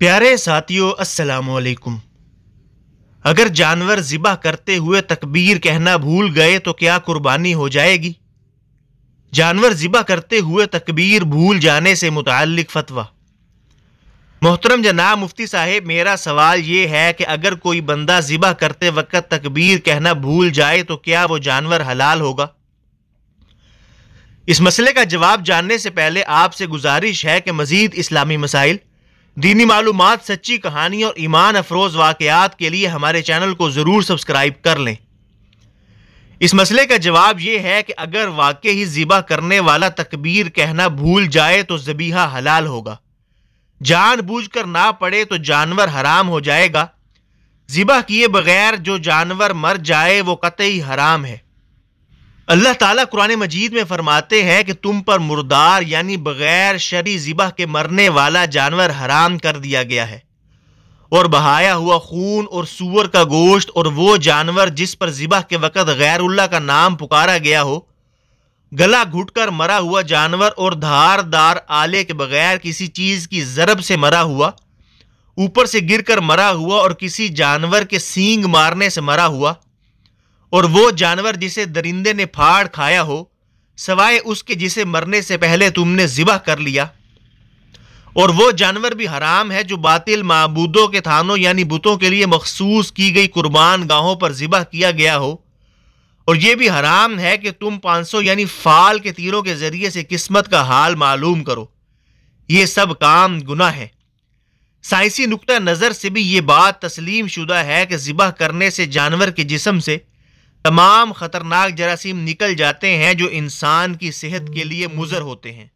प्यारे साथियों अस्सलाम वालेकुम अगर जानवर ज़िबा करते हुए तकबीर कहना भूल गए तो क्या कुर्बानी हो जाएगी जानवर ज़िबा करते हुए तकबीर भूल जाने से मुतक फतवा मोहतरम जनाब मुफ्ती साहेब मेरा सवाल ये है कि अगर कोई बंदा ज़िबा करते वक्त तकबीर कहना भूल जाए तो क्या वो जानवर हलाल होगा इस मसले का जवाब जानने से पहले आपसे गुजारिश है कि मज़ीद इस्लामी मसाइल दीनी मालूम सच्ची कहानी और ईमान अफरोज वाकयात के लिए हमारे चैनल को ज़रूर सब्सक्राइब कर लें इस मसले का जवाब यह है कि अगर वाकई ही ज़िबा करने वाला तकबीर कहना भूल जाए तो ज़बीहा हलाल होगा जानबूझकर ना पड़े तो जानवर हराम हो जाएगा ज़िबा किए बगैर जो जानवर मर जाए वो कतई हराम है अल्लाह ताला कुरान मजीद में फरमाते हैं कि तुम पर मुर्दार यानी बगैर शरी जिबा के मरने वाला जानवर हराम कर दिया गया है और बहाया हुआ खून और सूअर का गोश्त और वो जानवर जिस पर ज़िबह के वक़्त गैरुल्ला का नाम पुकारा गया हो गला घुटकर मरा हुआ जानवर और धारदार आले के बगैर किसी चीज़ की ज़रब से मरा हुआ ऊपर से गिरकर मरा हुआ और किसी जानवर के सींग मारने से मरा हुआ और वो जानवर जिसे दरिंदे ने फाड़ खाया हो सवाए उसके जिसे मरने से पहले तुमने जिबा कर लिया और वो जानवर भी हराम है जो बातिल मबूदों के थानों यानी बुतों के लिए मखसूस की गई कुर्बान गाहों पर जिबा किया गया हो और ये भी हराम है कि तुम 500 यानी फाल के तीरों के ज़रिए से किस्मत का हाल मालूम करो ये सब काम गुना है साइंसी नुक़ नज़र से भी ये बात तस्लीम शुदा है कि ज़िबा करने से जानवर के जिसम से तमाम ख़तरनाक जरासीम निकल जाते हैं जो इंसान की सेहत के लिए मुज़र होते हैं